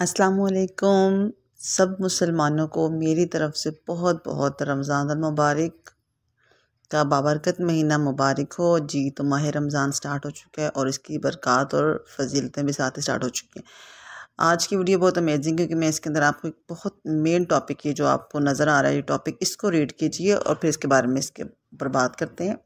असलकुम सब मुसलमानों को मेरी तरफ़ से बहुत बहुत रमज़ान मुबारक का बाबरकत महीना मुबारक हो जी तो माह रमज़ान स्टार्ट हो चुका है और इसकी बरक़ात और फजीलतें भी साथ ही स्टार्ट हो चुकी हैं आज की वीडियो बहुत अमेजिंग क्योंकि मैं इसके अंदर आपको एक बहुत मेन टॉपिक ये जो आपको नज़र आ रहा है ये टॉपिक इसको रीड कीजिए और फिर इसके बारे में इसके ऊपर बात करते हैं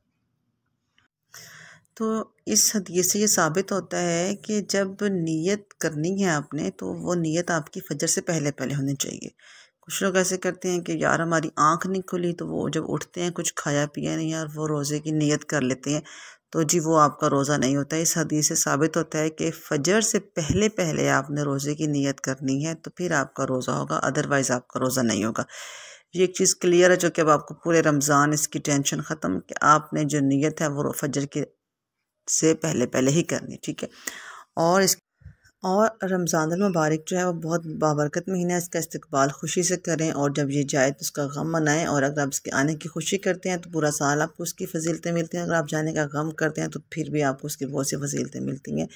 तो इस हदीस से ये साबित होता है कि जब नीयत करनी है आपने तो वो नीयत आपकी फजर से पहले पहले होनी चाहिए कुछ लोग ऐसे करते हैं कि यार हमारी आंख नहीं खुली तो वो जब उठते हैं कुछ खाया पिया नहीं और वो रोज़े की नीयत कर लेते हैं तो जी वो आपका रोज़ा नहीं होता इस हदीस से साबित होता है कि फजर से पहले पहले आपने रोज़े की नीयत करनी है तो फिर आपका रोज़ा होगा अदरवाइज़ आपका रोज़ा नहीं होगा ये एक चीज़ क्लियर है जो कि अब आपको पूरे रमज़ान इसकी टेंशन ख़त्म कि आपने जो नीयत है वो फजर के से पहले पहले ही करनी ठीक है और इस और रमज़ान मुबारक जो है वो बहुत बाबरकत महीना है इसका इस्तबाल खुशी से करें और जब ये जाए तो उसका गम मनाएं और अगर आप इसके आने की खुशी करते हैं तो पूरा साल आपको उसकी फजीलतें मिलती हैं अगर आप जाने का गम करते हैं तो फिर भी आपको उसकी बहुत सी फजीलतें मिलती हैं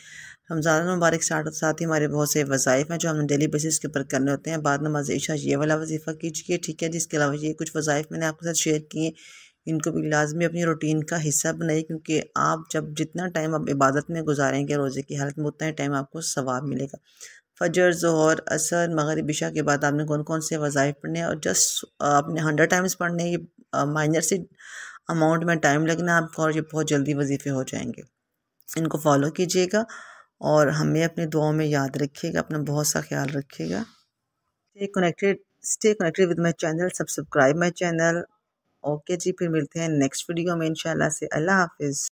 रमज़ान मुबारक साथ साथ ही हमारे बहुत से वज़ाइफ हैं जो हमने डेली बेसिस के ऊपर करने होते हैं बाद नमाज ईशा ये वाला वजीफ़ा कीजिए ठीक है जिसके अलावा ये कुछ वज़ाइफ मैंने आपके साथ शेयर किए इनको भी लाजमी अपनी रूटीन का हिस्सा बनाइए क्योंकि आप जब जितना टाइम आप इबादत में गुजारेंगे रोज़े की हालत में उतना ही टाइम आपको सवाब मिलेगा फजर जहर असर मगरब इशा के बाद आपने कौन कौन से वज़ाइफ पढ़ने और जस्ट आपने हंड्रेड टाइम्स पढ़ने ये माइनर से अमाउंट में टाइम लगना आपको और ये बहुत जल्दी वजीफ़े हो जाएंगे इनको फॉलो कीजिएगा और हमें अपनी दुआओं में याद रखिएगा अपना बहुत सा ख्याल रखिएगा stay connected stay connected with my channel subscribe my channel okay जी फिर मिलते हैं नेक्स्ट वीडियो में इंशाल्लाह से अल्लाह हाफिज़